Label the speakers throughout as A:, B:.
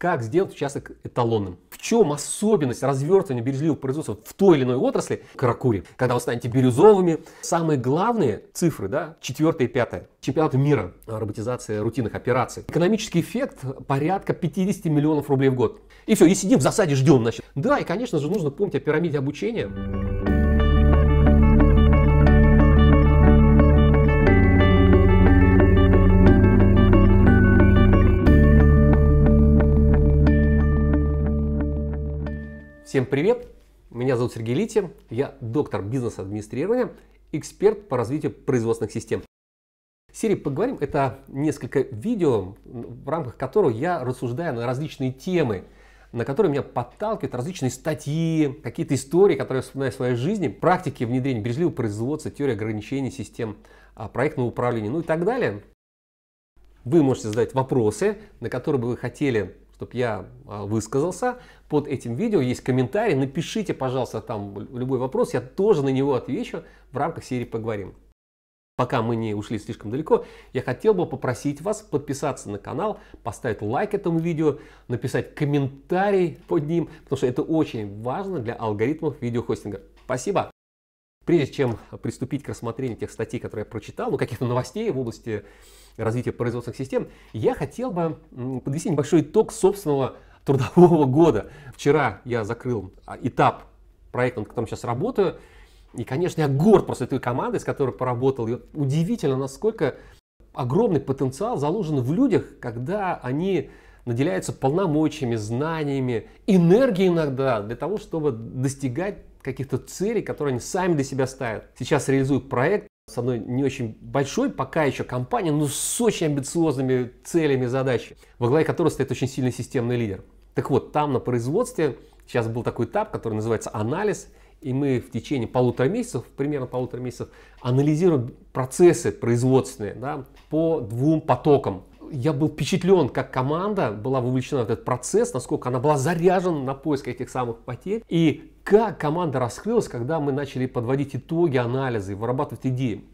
A: как сделать участок эталонным. В чем особенность развертывания березливого производства в той или иной отрасли каракури? Когда вы станете бирюзовыми, самые главные цифры, да, четвертая и пятая, чемпионат мира, роботизация рутинных операций. Экономический эффект порядка 50 миллионов рублей в год. И все, и сидим в засаде, ждем, значит. Да, и, конечно же, нужно помнить о пирамиде обучения. Всем привет! Меня зовут Сергей Лити, я доктор бизнес-администрирования, эксперт по развитию производственных систем. В серии «Поговорим» — это несколько видео, в рамках которого я рассуждаю на различные темы, на которые меня подталкивают различные статьи, какие-то истории, которые я вспоминаю в своей жизни, практики внедрения бережливого производства, теория ограничений систем а, проектного управления, ну и так далее. Вы можете задать вопросы, на которые бы вы хотели чтобы я а, высказался. Под этим видео есть комментарий. Напишите, пожалуйста, там любой вопрос. Я тоже на него отвечу в рамках серии «Поговорим». Пока мы не ушли слишком далеко, я хотел бы попросить вас подписаться на канал, поставить лайк этому видео, написать комментарий под ним, потому что это очень важно для алгоритмов видеохостинга. Спасибо! Прежде чем приступить к рассмотрению тех статей, которые я прочитал, ну, каких-то новостей в области развития производственных систем, я хотел бы подвести небольшой итог собственного трудового года. Вчера я закрыл а, этап проекта, над которым сейчас работаю. И, конечно, я горд просто этой командой, с которой поработал. И удивительно, насколько огромный потенциал заложен в людях, когда они наделяются полномочиями, знаниями, энергией иногда для того, чтобы достигать каких-то целей, которые они сами для себя ставят. Сейчас реализуют проект с одной не очень большой пока еще компанией, но с очень амбициозными целями и задачами, во главе которой стоит очень сильный системный лидер. Так вот, там на производстве сейчас был такой этап, который называется анализ, и мы в течение полутора месяцев, примерно полутора месяцев, анализируем процессы производственные да, по двум потокам. Я был впечатлен, как команда была вовлечена в этот процесс, насколько она была заряжена на поиск этих самых потерь. И как команда раскрылась, когда мы начали подводить итоги, анализы, вырабатывать идеи.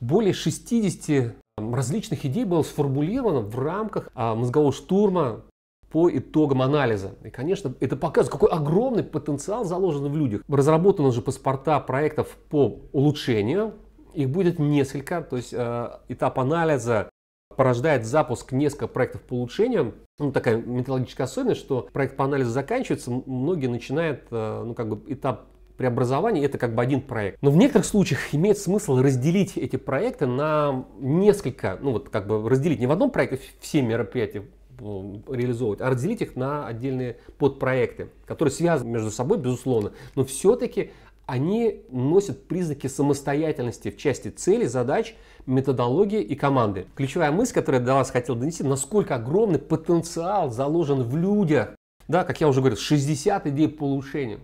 A: Более 60 различных идей было сформулировано в рамках а, мозгового штурма по итогам анализа. И, конечно, это показывает, какой огромный потенциал заложен в людях. Разработаны же паспорта проектов по улучшению. Их будет несколько, то есть э, этап анализа, порождает запуск нескольких проектов по улучшениям. Ну, такая методологическая особенность, что проект по анализу заканчивается, многие начинают, э, ну, как бы этап преобразования это как бы один проект. Но в некоторых случаях имеет смысл разделить эти проекты на несколько, ну вот как бы разделить не в одном проекте все мероприятия э, реализовывать, а разделить их на отдельные подпроекты, которые связаны между собой, безусловно, но все-таки они носят признаки самостоятельности в части целей, задач, методологии и команды. Ключевая мысль, которую я до вас хотел донести, насколько огромный потенциал заложен в людях. Да, как я уже говорил, 60 идей по улучшению.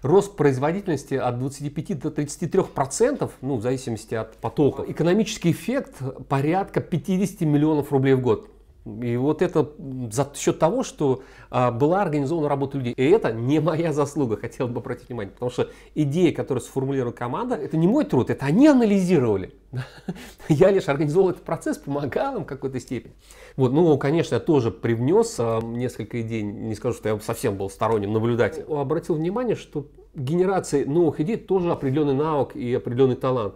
A: Рост производительности от 25 до 33 процентов, ну, в зависимости от потока. Экономический эффект порядка 50 миллионов рублей в год. И вот это за счет того, что а, была организована работа людей. И это не моя заслуга, хотел бы обратить внимание. Потому что идея, которую сформулировала команда, это не мой труд, это они анализировали. Я лишь организовал этот процесс, помогал им в какой-то степени. Вот, ну, конечно, я тоже привнес а, несколько идей. Не скажу, что я совсем был сторонним наблюдателем. Обратил внимание, что генерация новых идей тоже определенный навык и определенный талант.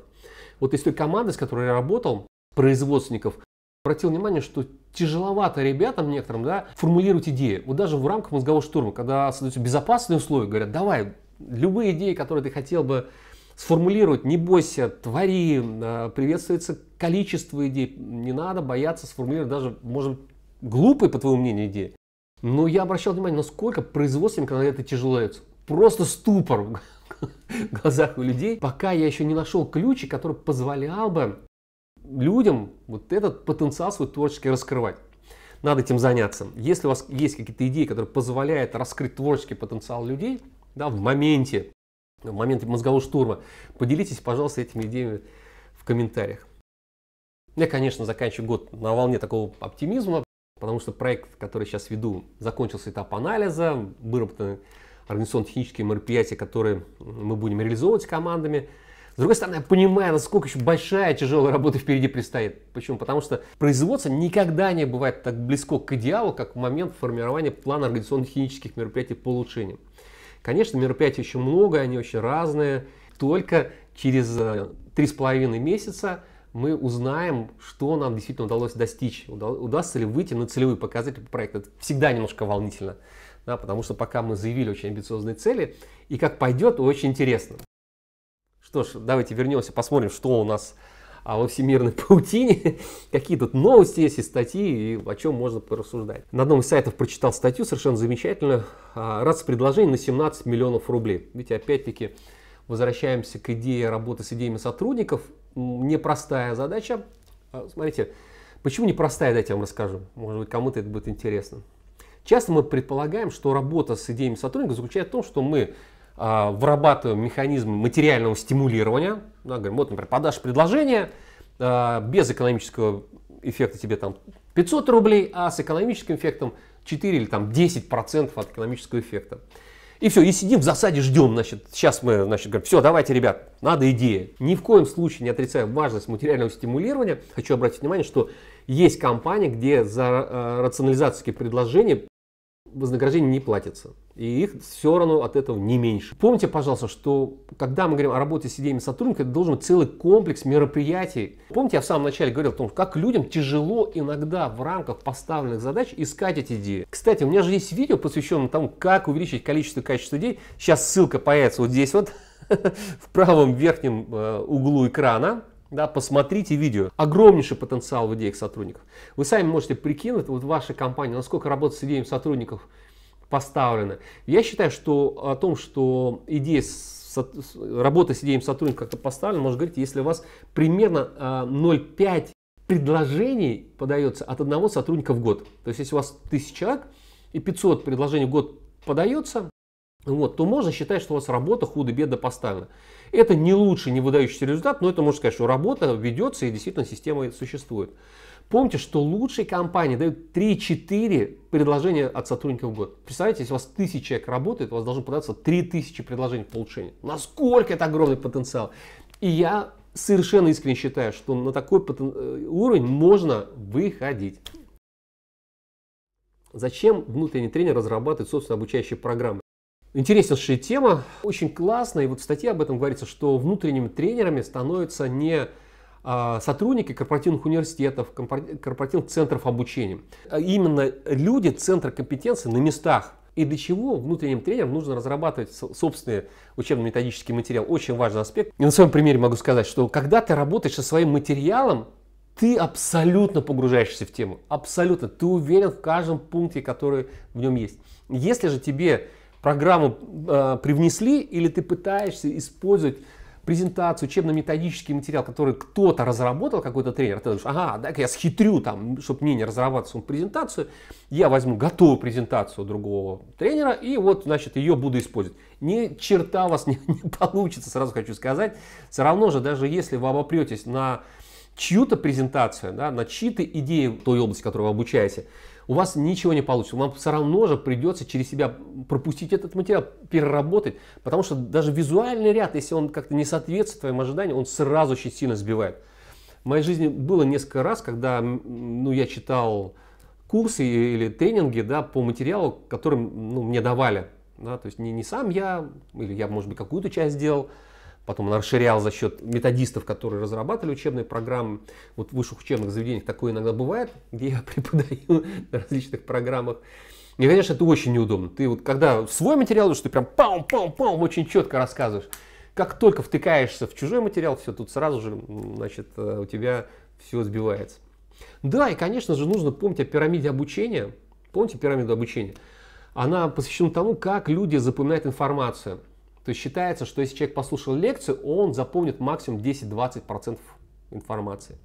A: Вот из той команды, с которой я работал, производственников, обратил внимание, что тяжеловато ребятам некоторым да, формулировать идеи. Вот даже в рамках мозгового штурма, когда создаются безопасные условия, говорят, давай, любые идеи, которые ты хотел бы сформулировать, не бойся, твори, э, приветствуется количество идей, не надо бояться сформулировать даже, может быть, глупые, по твоему мнению, идеи. Но я обращал внимание, насколько производственникам на это тяжелеются. Просто ступор в глазах у людей, пока я еще не нашел ключи, который позволял бы людям вот этот потенциал свой творческий раскрывать. Надо этим заняться. Если у вас есть какие-то идеи, которые позволяют раскрыть творческий потенциал людей, да, в моменте, в моменте мозгового штурма, поделитесь, пожалуйста, этими идеями в комментариях. Я, конечно, заканчиваю год на волне такого оптимизма, потому что проект, который сейчас веду, закончился этап анализа, выработаны организационно-технические мероприятия, которые мы будем реализовывать с командами – с другой стороны, я понимаю, насколько еще большая тяжелая работа впереди предстоит. Почему? Потому что производство никогда не бывает так близко к идеалу, как в момент формирования плана организационно-химических мероприятий по улучшению. Конечно, мероприятий еще много, они очень разные. Только через э, три с половиной месяца мы узнаем, что нам действительно удалось достичь, удастся ли выйти на целевые показатели проекта. Это всегда немножко волнительно, да, потому что пока мы заявили очень амбициозные цели, и как пойдет, очень интересно. Что ж, давайте вернемся, посмотрим, что у нас а во всемирной паутине. Какие тут новости есть и статьи, и о чем можно порассуждать. На одном из сайтов прочитал статью, совершенно замечательную. А, Раз предложение на 17 миллионов рублей. Ведь опять-таки возвращаемся к идее работы с идеями сотрудников. Непростая задача. А, смотрите, почему непростая, дайте я вам расскажу. Может быть, кому-то это будет интересно. Часто мы предполагаем, что работа с идеями сотрудников заключается в том, что мы а, вырабатываем механизм материального стимулирования. Да, говорим, вот, например, подашь предложение, а, без экономического эффекта тебе там 500 рублей, а с экономическим эффектом 4 или там 10% от экономического эффекта. И все, и сидим в засаде, ждем, значит, сейчас мы, значит, говорим, все, давайте, ребят, надо идея. Ни в коем случае не отрицаю важность материального стимулирования. Хочу обратить внимание, что есть компании, где за э, рационализацию предложений вознаграждение не платится. И их все равно от этого не меньше. Помните, пожалуйста, что когда мы говорим о работе с идеями сотрудника, это должен быть целый комплекс мероприятий. Помните, я в самом начале говорил о том, как людям тяжело иногда в рамках поставленных задач искать эти идеи. Кстати, у меня же есть видео, посвященное тому, как увеличить количество и качество идей. Сейчас ссылка появится вот здесь вот, в правом верхнем э, углу экрана. Да, посмотрите видео. Огромнейший потенциал в идеях сотрудников. Вы сами можете прикинуть, вот ваша компания, насколько работа с идеями сотрудников поставлена. Я считаю, что о том, что идея работа с идеями сотрудников как-то поставлена, можно говорить, если у вас примерно 0,5 а, предложений подается от одного сотрудника в год. То есть, если у вас тысяча человек и 500 предложений в год подается, вот, то можно считать, что у вас работа худо-бедно поставлена. Это не лучший, не выдающийся результат, но это можно сказать, что работа ведется и действительно система существует. Помните, что лучшие компании дают 3-4 предложения от сотрудников в год. Представляете, если у вас тысяча человек работает, у вас должно податься 3000 предложений в получение. Насколько это огромный потенциал. И я совершенно искренне считаю, что на такой потен... Э, уровень можно выходить. Зачем внутренний тренер разрабатывает собственно обучающие программы? Интереснейшая тема, очень классная. И вот в статье об этом говорится, что внутренними тренерами становятся не а, сотрудники корпоративных университетов, корпоративных центров обучения. А именно люди, центры компетенции на местах. И для чего внутренним тренерам нужно разрабатывать собственные учебно-методический материал. Очень важный аспект. И на своем примере могу сказать, что когда ты работаешь со своим материалом, ты абсолютно погружаешься в тему. Абсолютно. Ты уверен в каждом пункте, который в нем есть. Если же тебе программу э, привнесли, или ты пытаешься использовать презентацию, учебно-методический материал, который кто-то разработал, какой-то тренер, ты думаешь, ага, дай-ка я схитрю там, чтобы мне не разрабатывать свою презентацию, я возьму готовую презентацию другого тренера и вот, значит, ее буду использовать. Ни черта у вас не, не получится, сразу хочу сказать. Все равно же, даже если вы обопретесь на чью-то презентацию, да, на чьи-то идеи в той области, в которой вы обучаете, у вас ничего не получится. Вам все равно же придется через себя пропустить этот материал, переработать, потому что даже визуальный ряд, если он как-то не соответствует твоим ожиданиям, он сразу очень сильно сбивает. В моей жизни было несколько раз, когда ну, я читал курсы или тренинги да, по материалу, который, ну, мне давали. Да, то есть не, не сам я, или я, может быть, какую-то часть сделал, потом он расширял за счет методистов, которые разрабатывали учебные программы. Вот в высших учебных заведениях такое иногда бывает, где я преподаю на различных программах. И, конечно, это очень неудобно. Ты вот когда свой материал, что ты прям пам-пам-пам очень четко рассказываешь. Как только втыкаешься в чужой материал, все, тут сразу же, значит, э, у тебя все сбивается. Да, и, конечно же, нужно помнить о пирамиде обучения. Помните пирамиду обучения? Она посвящена тому, как люди запоминают информацию. То есть считается, что если человек послушал лекцию, он запомнит максимум 10-20% информации.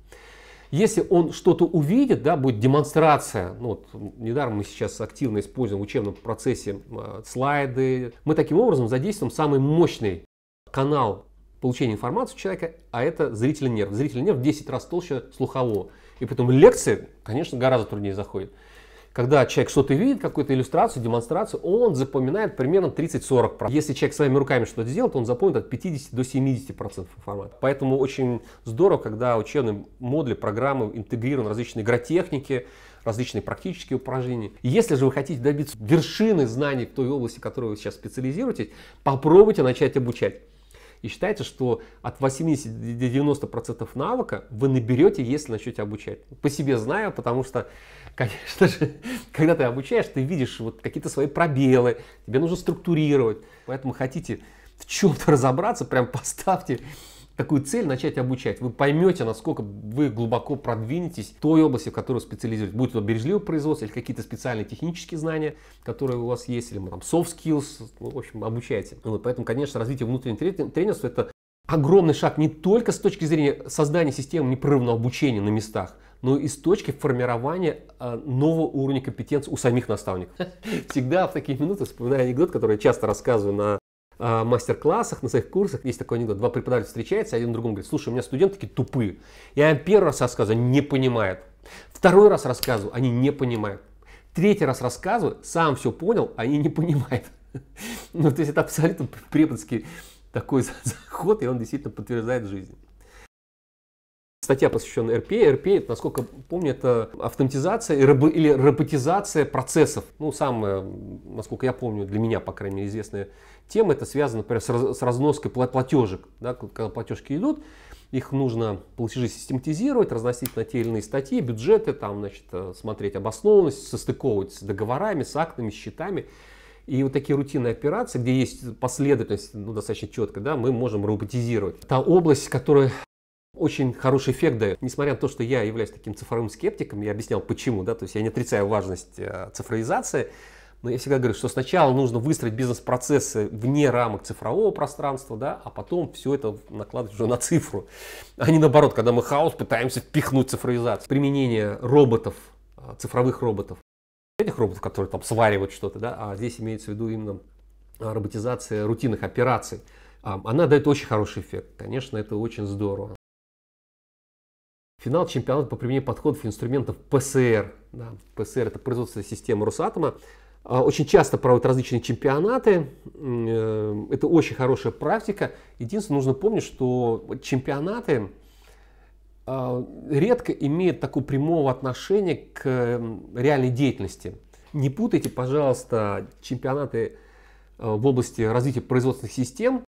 A: Если он что-то увидит, да, будет демонстрация, ну, вот, недаром мы сейчас активно используем в учебном процессе э, слайды, мы таким образом задействуем самый мощный канал получения информации у человека, а это зрительный нерв. Зрительный нерв в 10 раз толще слухового. И поэтому лекции, конечно, гораздо труднее заходят. Когда человек что-то видит, какую-то иллюстрацию, демонстрацию, он запоминает примерно 30-40%. Если человек своими руками что-то делает, он запомнит от 50 до 70% информации. Поэтому очень здорово, когда учебные модули, программы интегрируют различные игротехники, различные практические упражнения. И если же вы хотите добиться вершины знаний в той области, в которой вы сейчас специализируетесь, попробуйте начать обучать. И считайте, что от 80 до 90% навыка вы наберете, если начнете обучать. По себе знаю, потому что конечно же, когда ты обучаешь, ты видишь вот какие-то свои пробелы, тебе нужно структурировать. Поэтому хотите в чем-то разобраться, прям поставьте такую цель начать обучать. Вы поймете, насколько вы глубоко продвинетесь в той области, в которой специализируетесь. Будет то бережливое производство или какие-то специальные технические знания, которые у вас есть, или ну, там soft skills, ну, в общем, обучайте. Вот, поэтому, конечно, развитие внутреннего тренерства – это огромный шаг не только с точки зрения создания системы непрерывного обучения на местах, но и с точки формирования а, нового уровня компетенции у самих наставников. Всегда в такие минуты вспоминаю анекдот, который я часто рассказываю на а, мастер-классах, на своих курсах. Есть такой анекдот. Два преподавателя встречаются, один другому говорит, слушай, у меня студенты такие тупые. Я им первый раз рассказываю, не понимают. Второй раз рассказываю, они не понимают. Третий раз рассказываю, сам все понял, они не понимают. Ну, то есть это абсолютно преподский такой заход, и он действительно подтверждает жизнь статья, посвященная RPA. RPA, насколько помню, это автоматизация или роботизация процессов. Ну, самая, насколько я помню, для меня, по крайней мере, известная тема, это связано, например, с разноской платежек. Да, когда платежки идут, их нужно платежи систематизировать, разносить на те или иные статьи, бюджеты, там, значит, э, смотреть обоснованность, состыковывать с договорами, с актами, с счетами. И вот такие рутинные операции, где есть последовательность ну, достаточно четко, да, мы можем роботизировать. Та область, которая очень хороший эффект дает. Несмотря на то, что я являюсь таким цифровым скептиком, я объяснял почему, да, то есть я не отрицаю важность э, цифровизации, но я всегда говорю, что сначала нужно выстроить бизнес-процессы вне рамок цифрового пространства, да, а потом все это накладывать уже на цифру. А не наоборот, когда мы хаос пытаемся впихнуть цифровизацию. Применение роботов, э, цифровых роботов, этих роботов, которые там сваривают что-то, да, а здесь имеется в виду именно э, роботизация рутинных операций, она дает очень хороший эффект. Конечно, это очень здорово. Финал чемпионата по применению подходов и инструментов ПСР. Да, ПСР – это производственная система Росатома. А, очень часто проводят различные чемпионаты. Э, это очень хорошая практика. Единственное, нужно помнить, что чемпионаты а, редко имеют такого прямого отношения к реальной деятельности. Не путайте, пожалуйста, чемпионаты а, в области развития производственных систем,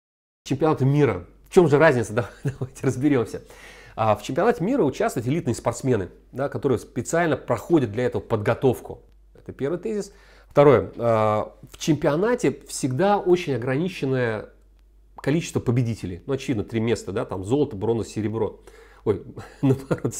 A: чемпионаты мира. В чем же разница? Давайте разберемся. А в чемпионате мира участвуют элитные спортсмены, да, которые специально проходят для этого подготовку. Это первый тезис. Второе. А, в чемпионате всегда очень ограниченное количество победителей. Ну, очевидно, три места, да, там золото, бронза, серебро. Ой, наоборот,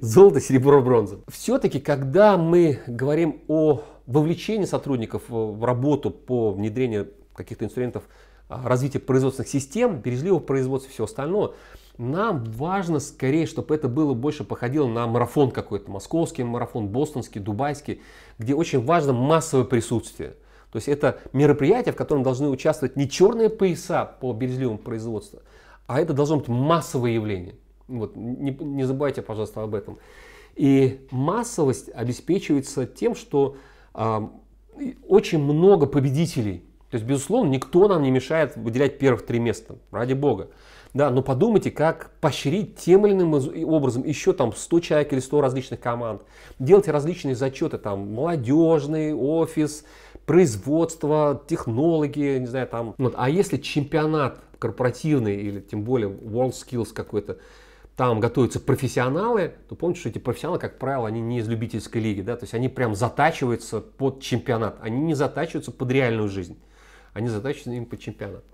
A: золото, серебро, бронза. Все-таки, когда мы говорим о вовлечении сотрудников в работу по внедрению каких-то инструментов а, развития производственных систем, бережливого производства и всего остального, нам важно скорее, чтобы это было больше походило на марафон какой-то, московский марафон, бостонский, дубайский, где очень важно массовое присутствие. То есть это мероприятие, в котором должны участвовать не черные пояса по березливому производству, а это должно быть массовое явление. Вот, не, не забывайте, пожалуйста, об этом. И массовость обеспечивается тем, что э, очень много победителей. То есть, безусловно, никто нам не мешает выделять первых три места, ради бога. Да, но подумайте, как поощрить тем или иным образом еще там 100 человек или 100 различных команд. Делайте различные зачеты, там, молодежный, офис, производство, технологии, не знаю, там. Вот. А если чемпионат корпоративный или тем более World Skills какой-то, там готовятся профессионалы, то помните, что эти профессионалы, как правило, они не из любительской лиги, да, то есть они прям затачиваются под чемпионат, они не затачиваются под реальную жизнь, они затачиваются им под чемпионат.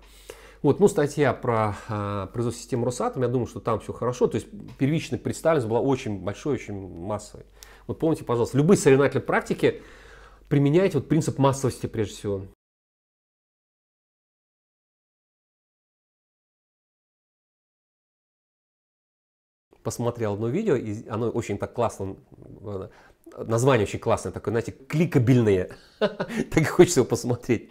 A: Вот, ну, статья про э, производственную систему Росатом, я думаю, что там все хорошо. То есть первичная представленность была очень большой, очень массовой. Вот помните, пожалуйста, любые соревновательные практики применяйте вот принцип массовости прежде всего. Посмотрел одно видео, и оно очень так классно э, название очень классное, такое, знаете, кликабельное. так и хочется его посмотреть.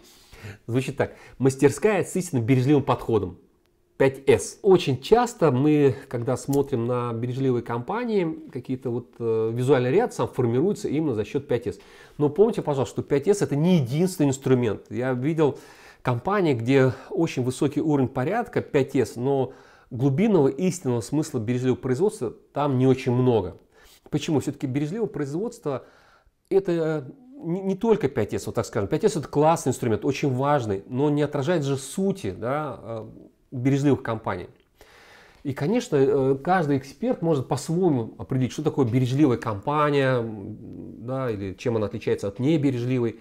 A: Звучит так. Мастерская с истинно бережливым подходом. 5С. Очень часто мы, когда смотрим на бережливые компании, какие-то вот э, визуальный ряд сам формируется именно за счет 5С. Но помните, пожалуйста, что 5С это не единственный инструмент. Я видел компании, где очень высокий уровень порядка 5С, но глубинного истинного смысла бережливого производства там не очень много. Почему? Все-таки бережливое производство это не, не только 5С, вот так скажем. 5С это классный инструмент, очень важный, но не отражает же сути да, э, бережливых компаний. И, конечно, э, каждый эксперт может по-своему определить, что такое бережливая компания, да, или чем она отличается от небережливой.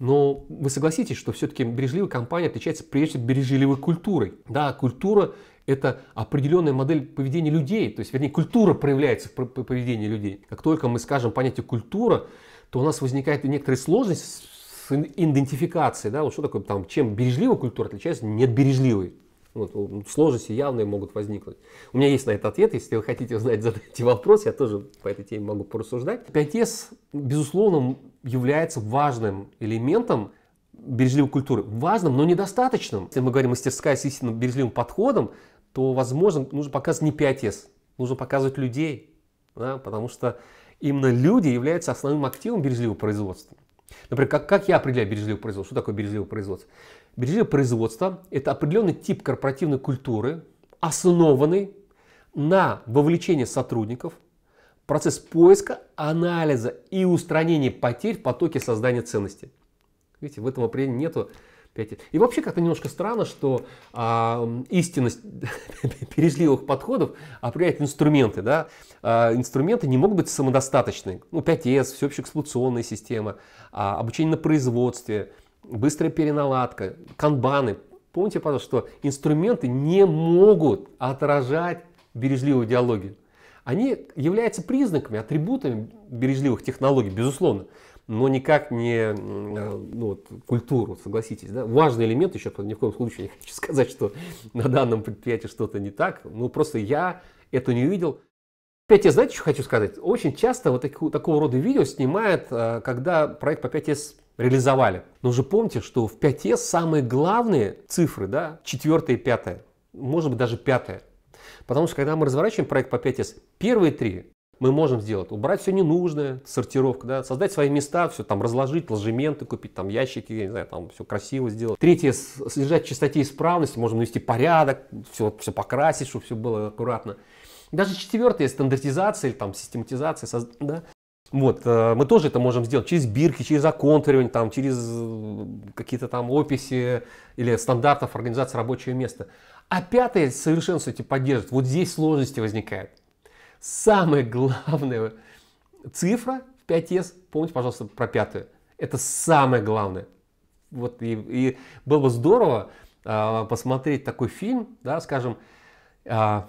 A: Но вы согласитесь, что все-таки бережливая компания отличается прежде всего бережливой культурой. Да, культура – это определенная модель поведения людей, то есть, вернее, культура проявляется в поведении людей. Как только мы скажем понятие «культура», то у нас возникает некоторая сложность с идентификацией, да, вот что такое там, чем бережливая культура отличается нет бережливой. Вот, ну, сложности явные могут возникнуть. У меня есть на этот ответ, если вы хотите узнать, задайте вопрос, я тоже по этой теме могу порассуждать. 5С, безусловно, является важным элементом бережливой культуры. Важным, но недостаточным. Если мы говорим мастерская с истинно бережливым подходом, то, возможно, нужно показывать не 5С, нужно показывать людей. Да, потому что именно люди являются основным активом бережливого производства. Например, как, как я определяю бережливое производство? Что такое бережливое производство? Бережливое производство – это определенный тип корпоративной культуры, основанный на вовлечении сотрудников процесс поиска, анализа и устранения потерь в потоке создания ценности. Видите, в этом определении нету 5. И вообще как-то немножко странно, что а, истинность бережливых подходов определяет инструменты. Да? А, инструменты не могут быть самодостаточны. Ну, 5С, всеобщеэксплуатационная система, а, обучение на производстве, быстрая переналадка, канбаны. Помните, пожалуйста, что инструменты не могут отражать бережливую идеологию. Они являются признаками, атрибутами бережливых технологий, безусловно но никак не э, ну, вот, культуру, согласитесь. Да? Важный элемент еще, ни в коем случае не хочу сказать, что на данном предприятии что-то не так, ну просто я это не увидел. Опять я, знаете, что хочу сказать? Очень часто вот таку, такого рода видео снимают, э, когда проект по 5С реализовали. Но уже помните, что в 5С самые главные цифры, да, четвертая и пятая, может быть даже пятая. Потому что когда мы разворачиваем проект по 5С, первые три мы можем сделать? Убрать все ненужное, сортировка, да, создать свои места, все там разложить, ложементы купить, там ящики, я не знаю, там все красиво сделать. Третье, содержать чистоте и исправности, можно навести порядок, все, все покрасить, чтобы все было аккуратно. Даже четвертое, стандартизация или там систематизация, да, вот, э, мы тоже это можем сделать через бирки, через оконтуривание, там, через э, какие-то там описи или стандартов организации рабочего места. А пятое совершенствовать и поддерживать. Вот здесь сложности возникают. Самая главная цифра в 5С, помните, пожалуйста, про пятую. Это самое главное. Вот и, и было бы здорово э, посмотреть такой фильм, да, скажем, э,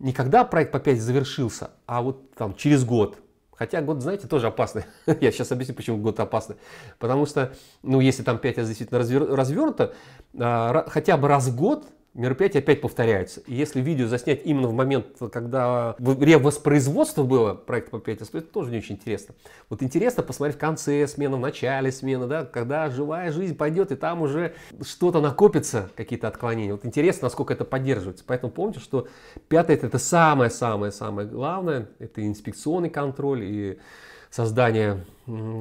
A: не когда проект по 5 завершился, а вот там через год. Хотя год, знаете, тоже опасный. Я сейчас объясню, почему год опасный. Потому что, ну, если там 5 действительно развер, развернуто, э, хотя бы раз в год мероприятие опять повторяется. И если видео заснять именно в момент, когда воспроизводство было проекта по пятницу, это тоже не очень интересно. Вот интересно посмотреть в конце смены, в начале смены, да, когда живая жизнь пойдет, и там уже что-то накопится, какие-то отклонения. Вот интересно, насколько это поддерживается. Поэтому помните, что пятое – это самое-самое-самое главное. Это инспекционный контроль и создание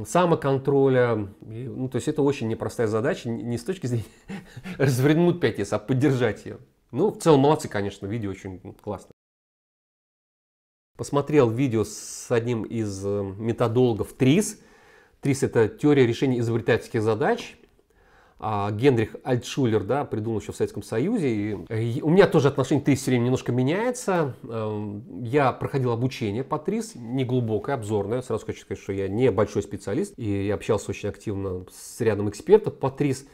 A: самоконтроля. И, ну, то есть это очень непростая задача, не с точки зрения развернуть 5 а поддержать ее. Ну, в целом молодцы, конечно, видео очень классно. Посмотрел видео с одним из э, методологов ТРИС. ТРИС – это теория решения изобретательских задач. А Генрих Альтшулер, да, придумал еще в Советском Союзе. И у меня тоже отношение к ТРИС все время немножко меняется. Эм, я проходил обучение по ТРИС, неглубокое, обзорное. Сразу хочу сказать, что я не большой специалист, и я общался очень активно с рядом экспертов по ТРИС.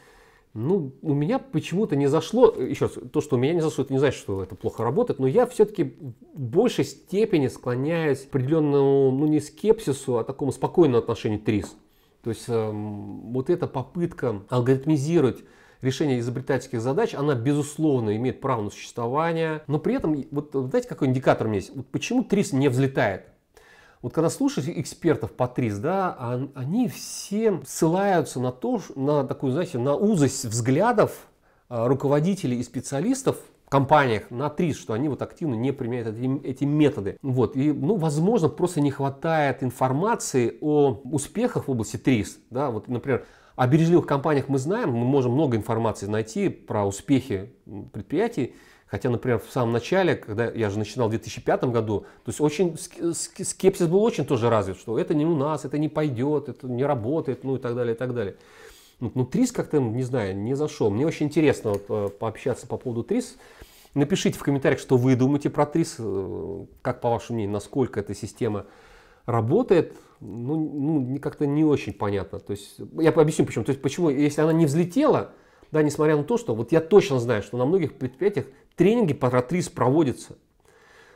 A: Ну, у меня почему-то не зашло, э, еще раз, то, что у меня не зашло, это не значит, что это плохо работает, но я все-таки в большей степени склоняюсь к определенному, ну, не скепсису, а такому спокойному отношению ТРИС. То есть эм, вот эта попытка алгоритмизировать решение изобретательских задач, она, безусловно, имеет право на существование. Но при этом, вот э, знаете, какой индикатор у меня есть? Вот почему ТРИС не взлетает? Вот когда слушаешь экспертов по ТРИС, да, они все ссылаются на то, на такую, знаете, на узость взглядов э, руководителей и специалистов компаниях на 30, что они вот активно не применяют эти, эти методы. Вот. И, ну, возможно, просто не хватает информации о успехах в области 300. Да? Вот, например, о бережливых компаниях мы знаем, мы можем много информации найти про успехи предприятий, Хотя, например, в самом начале, когда я же начинал в 2005 году, то есть очень скепсис был очень тоже развит, что это не у нас, это не пойдет, это не работает, ну и так далее, и так далее. Ну, ну, Трис как-то, не знаю, не зашел. Мне очень интересно вот, э, пообщаться по поводу Трис. Напишите в комментариях, что вы думаете про Трис, э, как по вашему мнению, насколько эта система работает, ну, ну как-то не очень понятно. То есть, я объясню почему. То есть, почему, если она не взлетела, да, несмотря на то, что вот я точно знаю, что на многих предприятиях тренинги по трис проводятся.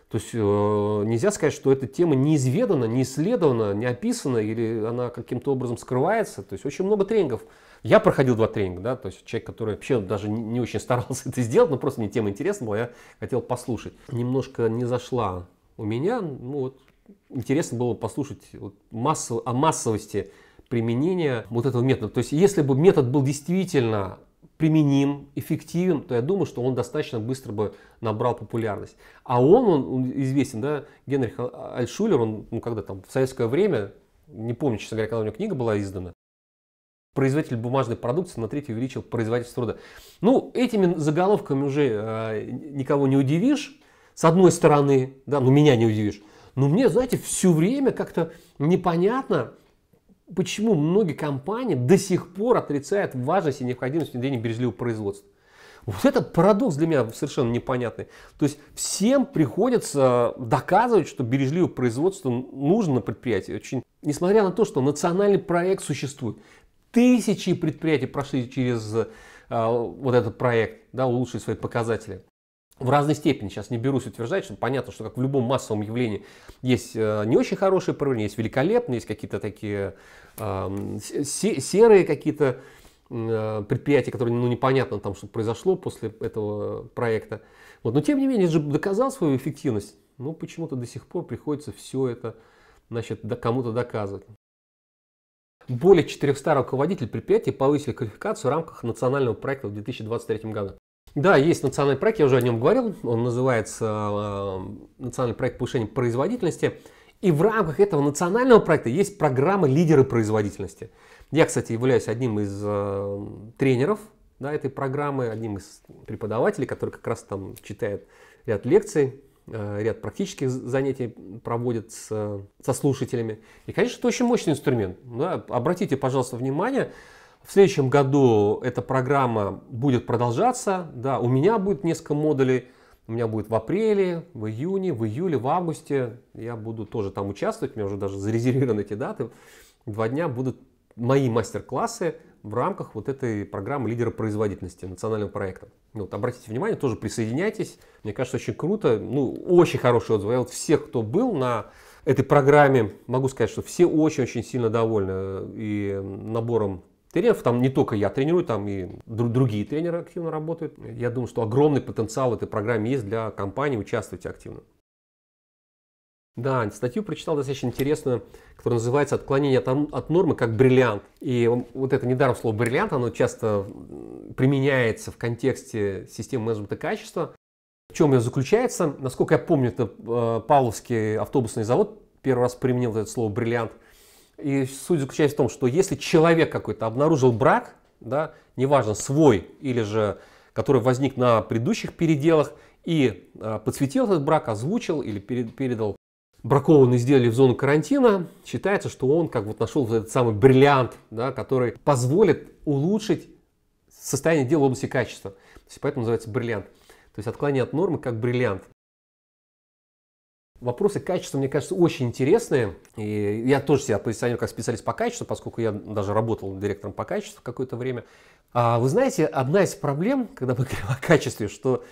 A: То есть э, нельзя сказать, что эта тема неизведана, не исследована, не описана или она каким-то образом скрывается. То есть очень много тренингов я проходил два тренинга, да, то есть человек, который вообще даже не очень старался это сделать, но просто мне тема интересна была, я хотел послушать. Немножко не зашла у меня, ну вот, интересно было послушать вот массу, о массовости применения вот этого метода. То есть если бы метод был действительно применим, эффективен, то я думаю, что он достаточно быстро бы набрал популярность. А он, он, он известен, да, Генрих Альшулер, он ну, когда там в советское время, не помню, честно говоря, когда у него книга была издана, производитель бумажной продукции на треть увеличил производительность труда. Ну, этими заголовками уже э, никого не удивишь, с одной стороны, да, ну меня не удивишь. Но мне, знаете, все время как-то непонятно, почему многие компании до сих пор отрицают важность и необходимость внедрения бережливого производства. Вот этот парадокс для меня совершенно непонятный. То есть всем приходится э, доказывать, что бережливое производство нужно на предприятии. Очень, несмотря на то, что национальный проект существует, Тысячи предприятий прошли через а, вот этот проект, да, улучшили свои показатели. В разной степени, сейчас не берусь утверждать, что понятно, что как в любом массовом явлении есть э, не очень хорошие проявления, есть великолепные, есть какие-то такие э, серые какие-то э, предприятия, которые ну, непонятно там, что произошло после этого проекта. Вот. Но тем не менее, же доказал свою эффективность, но ну, почему-то до сих пор приходится все это значит, кому-то доказывать. Более 400 руководителей предприятий повысили квалификацию в рамках национального проекта в 2023 году. Да, есть национальный проект, я уже о нем говорил, он называется э, «Национальный проект повышения производительности». И в рамках этого национального проекта есть программа «Лидеры производительности». Я, кстати, являюсь одним из э, тренеров да, этой программы, одним из преподавателей, который как раз там читает ряд лекций Э, ряд практических занятий проводит с, со слушателями. И, конечно, это очень мощный инструмент. Да? Ну, обратите, пожалуйста, внимание, в следующем году эта программа будет продолжаться. Да, у меня будет несколько модулей. У меня будет в апреле, в июне, в июле, в августе. Я буду тоже там участвовать. У меня уже даже зарезервированы эти даты. Два дня будут мои мастер-классы в рамках вот этой программы лидера производительности национального проекта. Ну, вот, обратите внимание, тоже присоединяйтесь. Мне кажется, очень круто. Ну, очень хороший отзыв. Я вот всех, кто был на этой программе, могу сказать, что все очень-очень сильно довольны э, и набором тренеров. Там не только я тренирую, там и другие тренеры активно работают. Я думаю, что огромный потенциал в этой программе есть для компании. участвовать активно. Да, статью прочитал достаточно интересную, которая называется «Отклонение от, от нормы как бриллиант». И вот это недаром слово «бриллиант», оно часто применяется в контексте системы менеджмента качества. В чем ее заключается? Насколько я помню, это э, Павловский автобусный завод первый раз применил это слово «бриллиант». И суть заключается в том, что если человек какой-то обнаружил брак, да, неважно, свой или же который возник на предыдущих переделах, и э, подсветил этот брак, озвучил или перед, передал бракованные изделия в зону карантина, считается, что он как вот нашел этот самый бриллиант, да, который позволит улучшить состояние дел в области качества. То есть, поэтому называется бриллиант. То есть отклонение от нормы как бриллиант. Вопросы качества, мне кажется, очень интересные. И я тоже себя позиционирую как специалист по качеству, поскольку я даже работал директором по качеству какое-то время. А вы знаете, одна из проблем, когда мы говорим о качестве, что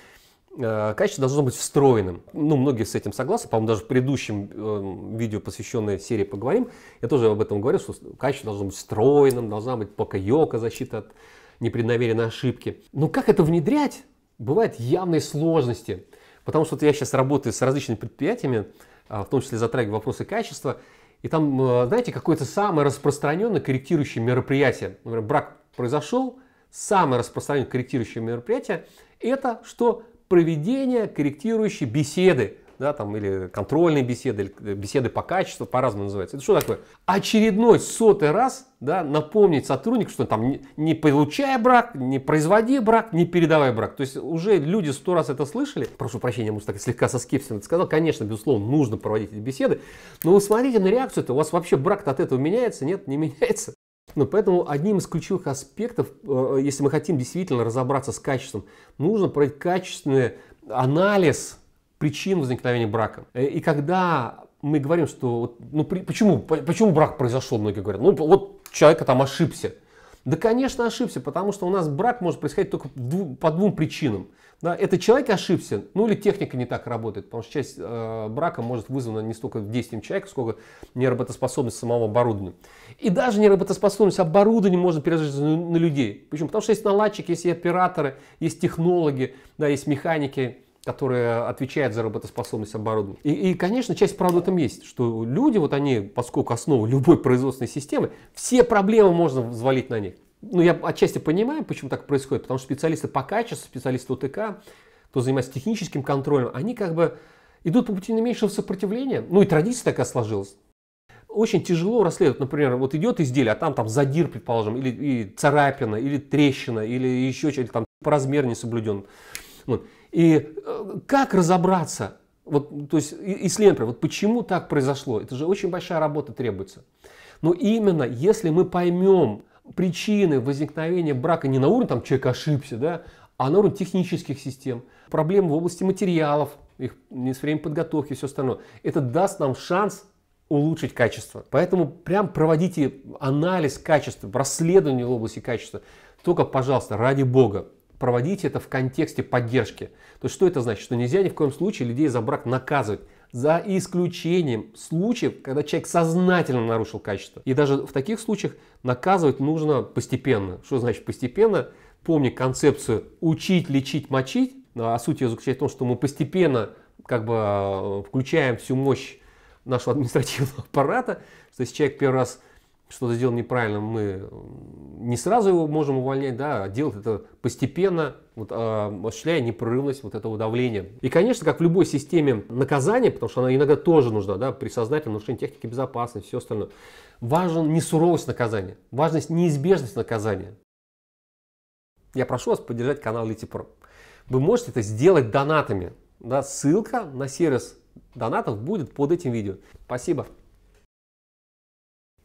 A: Э, качество должно быть встроенным. Ну, многие с этим согласны. По-моему, даже в предыдущем э, видео, посвященной серии «Поговорим», я тоже об этом говорил, что качество должно быть встроенным, должна быть покаёка, защита от непреднамеренной ошибки. Но как это внедрять? Бывают явные сложности. Потому что вот я сейчас работаю с различными предприятиями, а, в том числе затрагиваю вопросы качества, и там, э, знаете, какое-то самое распространенное корректирующее мероприятие. Например, брак произошел, самое распространенное корректирующее мероприятие – это что проведения корректирующей беседы, да, там, или контрольные беседы, или э, беседы по качеству, по-разному называется. Это что такое? Очередной сотый раз да, напомнить сотруднику, что там не, не получай брак, не производи брак, не передавай брак. То есть уже люди сто раз это слышали. Прошу прощения, я, может, так слегка со скепсисом это сказал. Конечно, безусловно, нужно проводить эти беседы. Но вы смотрите на реакцию-то. У вас вообще брак от этого меняется? Нет, не меняется. Ну, поэтому одним из ключевых аспектов, э, если мы хотим действительно разобраться с качеством, нужно проводить качественный анализ причин возникновения брака. Э, и когда мы говорим, что ну, почему, почему брак произошел, многие говорят, ну вот человека там ошибся. Да, конечно, ошибся, потому что у нас брак может происходить только по двум причинам. Да, этот человек ошибся, ну или техника не так работает, потому что часть э, брака может вызвана не столько действием человека, сколько неработоспособность самого оборудования. И даже неработоспособность оборудования можно пережить на, на людей. Почему? Потому что есть наладчики, есть операторы, есть технологи, да, есть механики, которые отвечают за работоспособность оборудования. И, и, конечно, часть правды там есть, что люди, вот они, поскольку основа любой производственной системы, все проблемы можно взвалить на них ну, я отчасти понимаю, почему так происходит, потому что специалисты по качеству, специалисты УТК, кто занимается техническим контролем, они как бы идут по пути наименьшего сопротивления. Ну и традиция такая сложилась. Очень тяжело расследовать, например, вот идет изделие, а там там задир, предположим, или и царапина, или трещина, или еще что-то, там по размеру не соблюден. Вот. И э, как разобраться, вот, то есть исследование, вот почему так произошло, это же очень большая работа требуется. Но именно если мы поймем, причины возникновения брака не на уровне, там, человек ошибся, да, а на уровне технических систем, проблем в области материалов, их не с время подготовки и все остальное. Это даст нам шанс улучшить качество. Поэтому прям проводите анализ качества, расследование в области качества. Только, пожалуйста, ради бога, проводите это в контексте поддержки. То есть что это значит? Что нельзя ни в коем случае людей за брак наказывать за исключением случаев, когда человек сознательно нарушил качество. И даже в таких случаях наказывать нужно постепенно. Что значит постепенно? Помни концепцию «учить, лечить, мочить». Ну, а суть ее заключается в том, что мы постепенно как бы э, включаем всю мощь нашего административного аппарата, что если человек первый раз что-то сделал неправильно, мы не сразу его можем увольнять, да, а делать это постепенно, вот, э, осуществляя непрерывность вот этого давления. И, конечно, как в любой системе наказания, потому что она иногда тоже нужна, да, при сознательном нарушении техники безопасности, все остальное, Важен не суровость наказания, важность неизбежность наказания. Я прошу вас поддержать канал Литипро. Вы можете это сделать донатами. Да, ссылка на сервис донатов будет под этим видео. Спасибо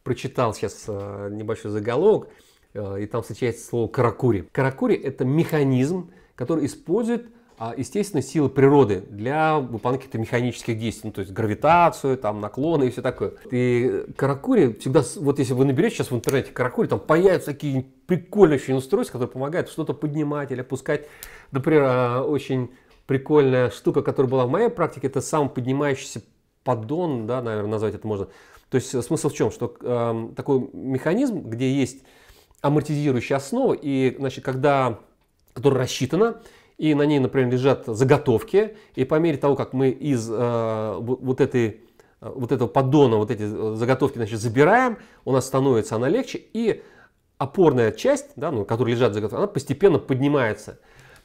A: прочитал сейчас э, небольшой заголовок, э, и там встречается слово «каракури». Каракури – это механизм, который использует а, естественно, силы природы для выполнения каких-то механических действий, ну, то есть гравитацию, там, наклоны и все такое. И каракури всегда, вот если вы наберете сейчас в интернете каракури, там появятся такие прикольные очень устройства, которые помогают что-то поднимать или опускать. Например, э, очень прикольная штука, которая была в моей практике, это сам поднимающийся поддон, да, наверное, назвать это можно, то есть э, смысл в чем, что э, такой механизм, где есть амортизирующая основа, и значит, когда, которая рассчитана, и на ней, например, лежат заготовки, и по мере того, как мы из э, вот этой э, вот этого поддона, вот эти э, заготовки, значит, забираем, у нас становится она легче, и опорная часть, да, ну, которая лежат заготовки, она постепенно поднимается.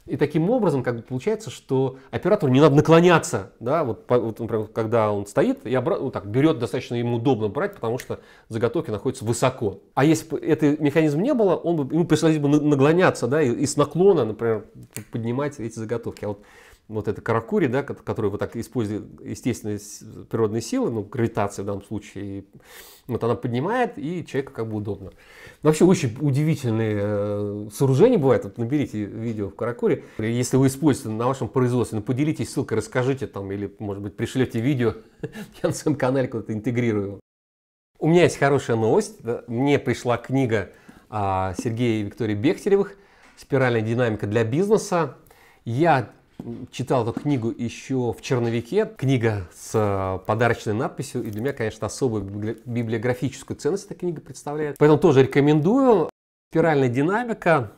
A: И таким образом как бы получается, что оператору не надо наклоняться, да, вот, вот например, когда он стоит и обра- вот так берет, достаточно ему удобно брать, потому что заготовки находятся высоко. А если бы этого механизма не было, он бы, ему пришлось бы наклоняться, да, и, и с наклона, например, поднимать эти заготовки. А вот вот это каракури, да, который вот так использует естественные природные силы, ну, гравитация в данном случае, вот она поднимает, и человеку как бы удобно. Но вообще очень удивительные э, сооружения бывают, вот наберите видео в каракуре, если вы используете на вашем производстве, ну, поделитесь ссылкой, расскажите там, или, может быть, пришлете видео, я на своем канале куда-то интегрирую. У меня есть хорошая новость, мне пришла книга а, Сергея и Виктории Бехтеревых «Спиральная динамика для бизнеса». Я читал эту книгу еще в черновике. Книга с э, подарочной надписью. И для меня, конечно, особую библиографическую ценность эта книга представляет. Поэтому тоже рекомендую. Спиральная динамика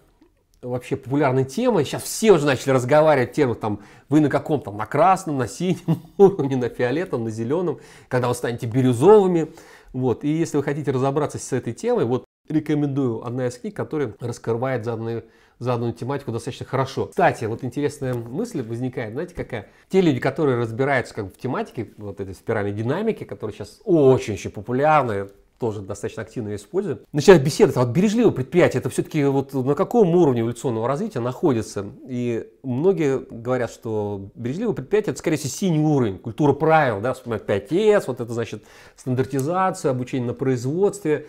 A: вообще популярная тема. Сейчас все уже начали разговаривать тему там, вы на каком там, на красном, на синем уровне, на фиолетовом, на зеленом, когда вы станете бирюзовыми. Вот. И если вы хотите разобраться с этой темой, вот рекомендую одна из книг, которая раскрывает заданные заданную тематику достаточно хорошо. Кстати, вот интересная мысль возникает, знаете, какая? Те люди, которые разбираются как бы в тематике вот этой спиральной динамики, которая сейчас очень-очень популярна, тоже достаточно активно ее используем. Начинают беседы. а вот бережливое предприятие, это все-таки вот на каком уровне эволюционного развития находится? И многие говорят, что бережливое предприятие, это, скорее всего, синий уровень, культура правил, да, вспоминают 5С, вот это значит стандартизация, обучение на производстве,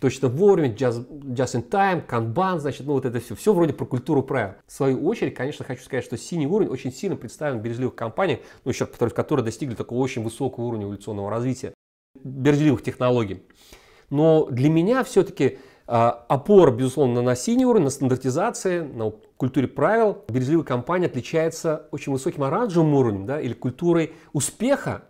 A: точно вовремя, just, just in time, канбан, значит, ну вот это все. Все вроде про культуру правил. В свою очередь, конечно, хочу сказать, что синий уровень очень сильно представлен в бережливых компаниях, ну еще повторюсь, которые достигли такого очень высокого уровня эволюционного развития, бережливых технологий. Но для меня все-таки а, опора безусловно, на синий уровень, на стандартизации, на культуре правил. Бережливая компания отличается очень высоким оранжевым уровнем да, или культурой успеха,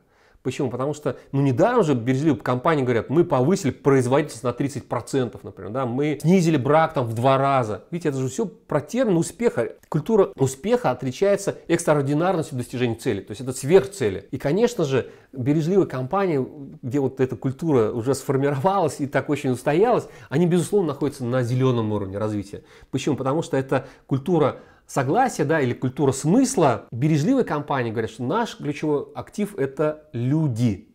A: Почему? Потому что, ну, недаром же бережливые компании говорят, мы повысили производительность на 30%, например, да, мы снизили брак там в два раза. Видите, это же все про термин успеха. Культура успеха отличается экстраординарностью достижения цели, то есть это сверхцели. И, конечно же, бережливые компании, где вот эта культура уже сформировалась и так очень устоялась, они, безусловно, находятся на зеленом уровне развития. Почему? Потому что это культура согласия, да, или культура смысла, бережливые компании говорят, что наш ключевой актив – это люди.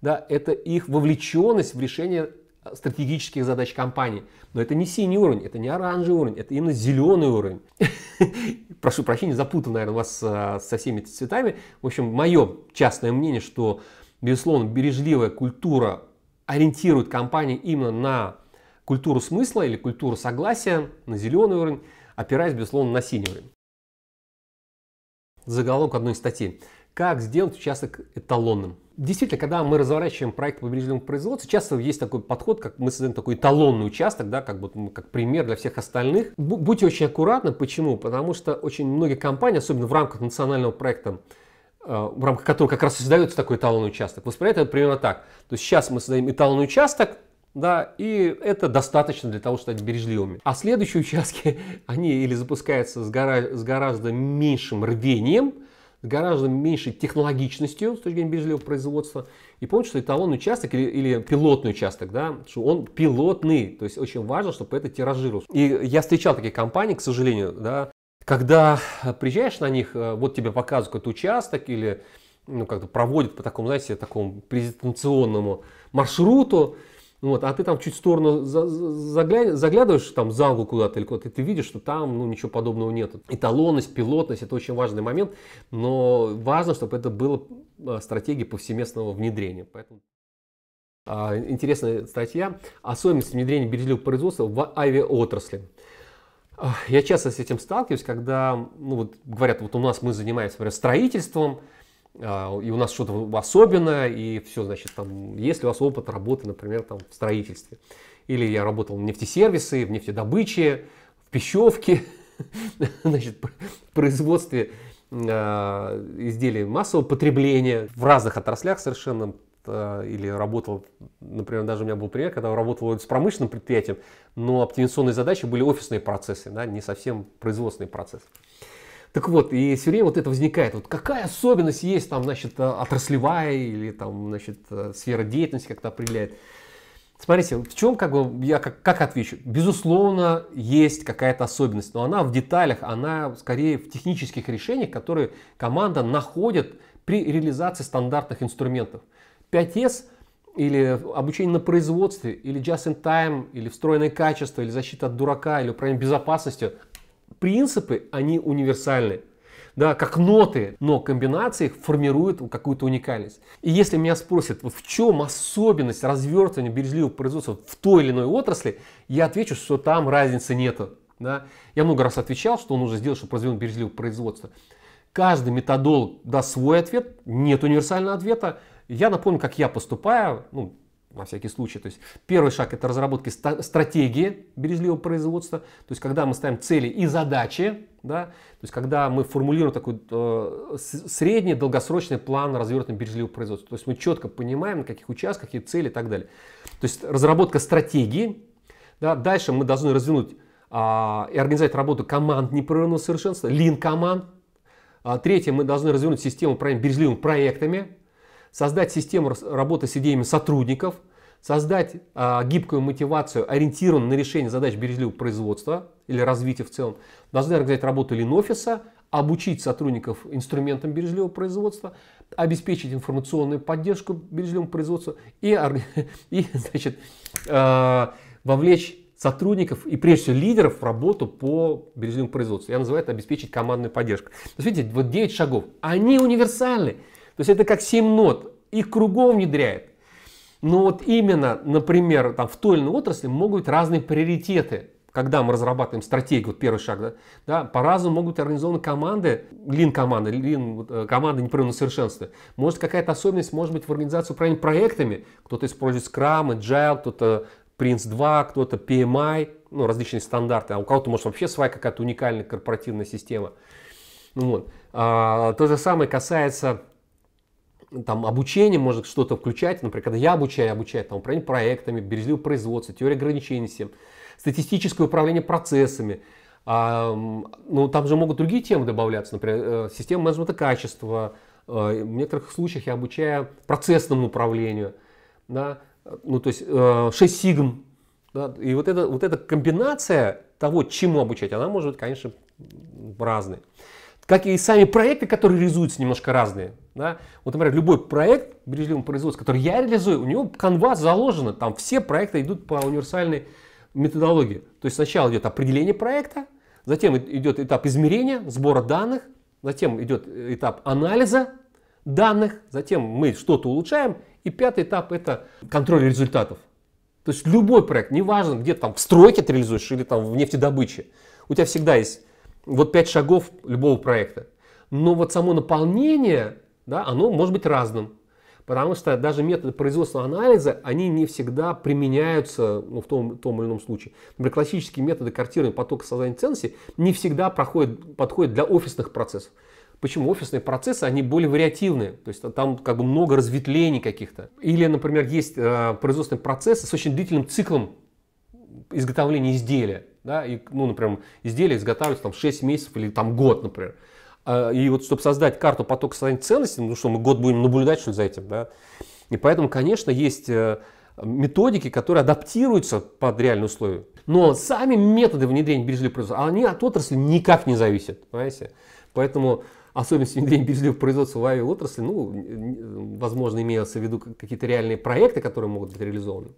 A: Да, это их вовлеченность в решение стратегических задач компании. Но это не синий уровень, это не оранжевый уровень, это именно зеленый уровень. Прошу прощения, запутал, наверное, вас а, со всеми этими цветами. В общем, мое частное мнение, что, безусловно, бережливая культура ориентирует компании именно на культуру смысла или культуру согласия, на зеленый уровень опираясь, безусловно, на синьоры. Заголовок одной статьи. Как сделать участок эталонным? Действительно, когда мы разворачиваем проект по бережному производству, часто есть такой подход, как мы создаем такой эталонный участок, да, как, вот, ну, как пример для всех остальных. Будьте очень аккуратны. Почему? Потому что очень многие компании, особенно в рамках национального проекта, э, в рамках которого как раз создается такой эталонный участок, воспринимают это примерно так. То есть сейчас мы создаем эталонный участок, да, и это достаточно для того, чтобы стать бережливыми. А следующие участки, они или запускаются с, гора, с гораздо меньшим рвением, с гораздо меньшей технологичностью с точки зрения бережливого производства. И помните, что эталонный участок или, или пилотный участок, да, что он пилотный, то есть очень важно, чтобы это тиражировалось. И я встречал такие компании, к сожалению, да, когда приезжаешь на них, э, вот тебе показывают какой-то участок или ну, как-то проводят по такому, знаете, такому презентационному маршруту, вот, а ты там чуть в сторону загля... заглядываешь там за угол куда-то или куда-то, ты видишь, что там ну, ничего подобного нет. Эталонность, пилотность – это очень важный момент, но важно, чтобы это было а, стратегией повсеместного внедрения. Поэтому а, интересная статья «Особенности внедрения бережливого производства в авиаотрасли». А, я часто с этим сталкиваюсь, когда ну, вот, говорят, вот у нас мы занимаемся например, строительством, а, и у нас что-то особенное, и все, значит, там, если у вас опыт работы, например, там, в строительстве. Или я работал в нефтесервисы, в нефтедобыче, в пищевке, значит, в производстве а, изделий массового потребления в разных отраслях совершенно а, или работал, например, даже у меня был пример, когда работал с промышленным предприятием, но оптимизационные задачи были офисные процессы, да, не совсем производственный процесс. Так вот, и все время вот это возникает. Вот какая особенность есть там, значит, э, отраслевая или там, значит, э, сфера деятельности как-то определяет. Смотрите, в чем как бы я как, как отвечу? Безусловно, есть какая-то особенность, но она в деталях, она скорее в технических решениях, которые команда находит при реализации стандартных инструментов. 5S или обучение на производстве, или just in time, или встроенное качество, или защита от дурака, или управление безопасностью, принципы, они универсальны. Да, как ноты, но комбинации формируют какую-то уникальность. И если меня спросят, вот в чем особенность развертывания бережливого производства в той или иной отрасли, я отвечу, что там разницы нету. Да? Я много раз отвечал, что нужно сделать, чтобы продвинуть бережливое производство. Каждый методолог даст свой ответ, нет универсального ответа. Я напомню, как я поступаю, ну, на всякий случай. То есть первый шаг – это разработки стратегии бережливого производства. То есть когда мы ставим цели и задачи, да, то есть когда мы формулируем такой э, средний долгосрочный план развернутого бережливого производства. То есть мы четко понимаем, на каких участках, какие цели и так далее. То есть разработка стратегии. Да, дальше мы должны развернуть э, и организовать работу команд непрерывного совершенства, лин-команд. А, третье, мы должны развернуть систему управления бережливыми проектами, создать систему работы с идеями сотрудников, создать а, гибкую мотивацию, ориентированную на решение задач бережливого производства или развития в целом, должны организовать работу лин-офиса, обучить сотрудников инструментам бережливого производства, обеспечить информационную поддержку бережливому производству и, и значит, э, вовлечь сотрудников и прежде всего лидеров в работу по бережливому производству. Я называю это обеспечить командную поддержку. То есть, видите, вот 9 шагов. Они универсальны. То есть это как семь нот, их кругом внедряет. Но вот именно, например, там, в той или иной отрасли могут быть разные приоритеты. Когда мы разрабатываем стратегию, вот первый шаг, да, да по-разному могут быть организованы команды, лин-команды, лин, команды э, непрерывного совершенства. Может, какая-то особенность может быть в организации управления проектами. Кто-то использует Scrum, Agile, кто-то Prince 2, кто-то PMI, ну, различные стандарты, а у кого-то, может, вообще своя какая-то уникальная корпоративная система. Ну, вот. а, то же самое касается там обучение может что-то включать, например, когда я обучаю, обучаю там управление проектами, бережливое производство, теория ограничений всем, статистическое управление процессами, а, ну, там же могут другие темы добавляться, например, э, система менеджмента качества. Э, в некоторых случаях я обучаю процессному управлению. Да? Ну, то есть 6 э, сигм. Да? И вот, это, вот эта комбинация того, чему обучать, она может быть, конечно, разной как и сами проекты, которые реализуются, немножко разные. Да? Вот, например, любой проект бережливого производства, который я реализую, у него канва заложена, там все проекты идут по универсальной методологии. То есть сначала идет определение проекта, затем идет этап измерения, сбора данных, затем идет э, этап анализа данных, затем мы что-то улучшаем, и пятый этап это контроль результатов. То есть любой проект, неважно, где там в стройке ты реализуешь или там в нефтедобыче, у тебя всегда есть вот пять шагов любого проекта. Но вот само наполнение, да, оно может быть разным. Потому что даже методы производственного анализа, они не всегда применяются ну, в том, том или ином случае. Например, классические методы картирования потока создания ценности не всегда проходят, подходят для офисных процессов. Почему? Офисные процессы, они более вариативные. То есть там как бы много разветвлений каких-то. Или, например, есть э, производственные процессы с очень длительным циклом изготовления изделия да, и, ну, например, изделия изготавливаются там 6 месяцев или там год, например. А, и вот, чтобы создать карту потока состояния ценности, ну что, мы год будем наблюдать, что за этим, да? И поэтому, конечно, есть э, методики, которые адаптируются под реальные условия. Но сами методы внедрения бережливого производства, они от отрасли никак не зависят, понимаете? Поэтому особенности внедрения бережливого производства в авиаотрасли, ну, возможно, имеются в виду какие-то реальные проекты, которые могут быть реализованы.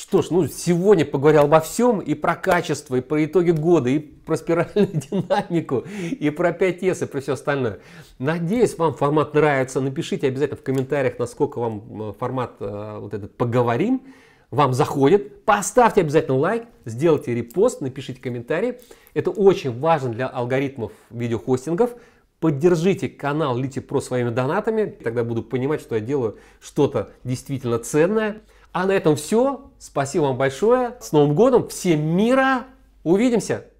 A: Что ж, ну сегодня поговорил обо всем и про качество, и про итоги года, и про спиральную динамику, и про 5С, и про все остальное. Надеюсь, вам формат нравится. Напишите обязательно в комментариях, насколько вам э, формат э, вот этот «Поговорим» вам заходит. Поставьте обязательно лайк, сделайте репост, напишите комментарий. Это очень важно для алгоритмов видеохостингов. Поддержите канал Лити Про своими донатами, тогда буду понимать, что я делаю что-то действительно ценное. А на этом все. Спасибо вам большое. С Новым годом. Всем мира. Увидимся.